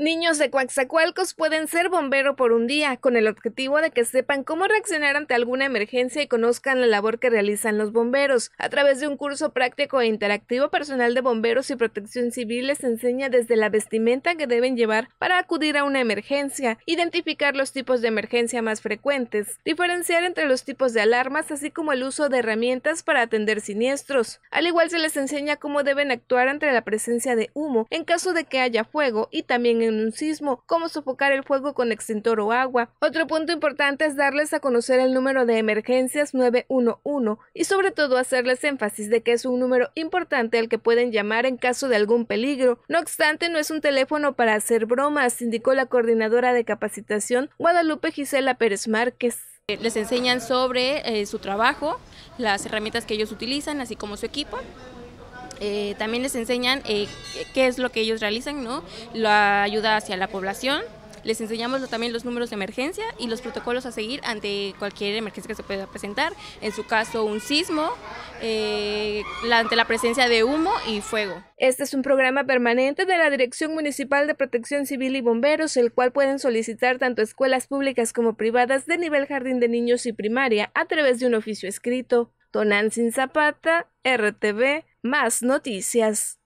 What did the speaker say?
Niños de Coaxacualcos pueden ser bombero por un día, con el objetivo de que sepan cómo reaccionar ante alguna emergencia y conozcan la labor que realizan los bomberos. A través de un curso práctico e interactivo, personal de bomberos y protección civil les enseña desde la vestimenta que deben llevar para acudir a una emergencia, identificar los tipos de emergencia más frecuentes, diferenciar entre los tipos de alarmas, así como el uso de herramientas para atender siniestros. Al igual se les enseña cómo deben actuar ante la presencia de humo en caso de que haya fuego y también en un sismo, cómo sofocar el fuego con extintor o agua. Otro punto importante es darles a conocer el número de emergencias 911 y sobre todo hacerles énfasis de que es un número importante al que pueden llamar en caso de algún peligro. No obstante, no es un teléfono para hacer bromas, indicó la coordinadora de capacitación Guadalupe Gisela Pérez Márquez. Eh, les enseñan sobre eh, su trabajo, las herramientas que ellos utilizan, así como su equipo eh, también les enseñan eh, qué es lo que ellos realizan, ¿no? La ayuda hacia la población. Les enseñamos también los números de emergencia y los protocolos a seguir ante cualquier emergencia que se pueda presentar. En su caso, un sismo, eh, ante la presencia de humo y fuego. Este es un programa permanente de la Dirección Municipal de Protección Civil y Bomberos, el cual pueden solicitar tanto escuelas públicas como privadas de nivel jardín de niños y primaria a través de un oficio escrito. sin Zapata, RTV, más noticias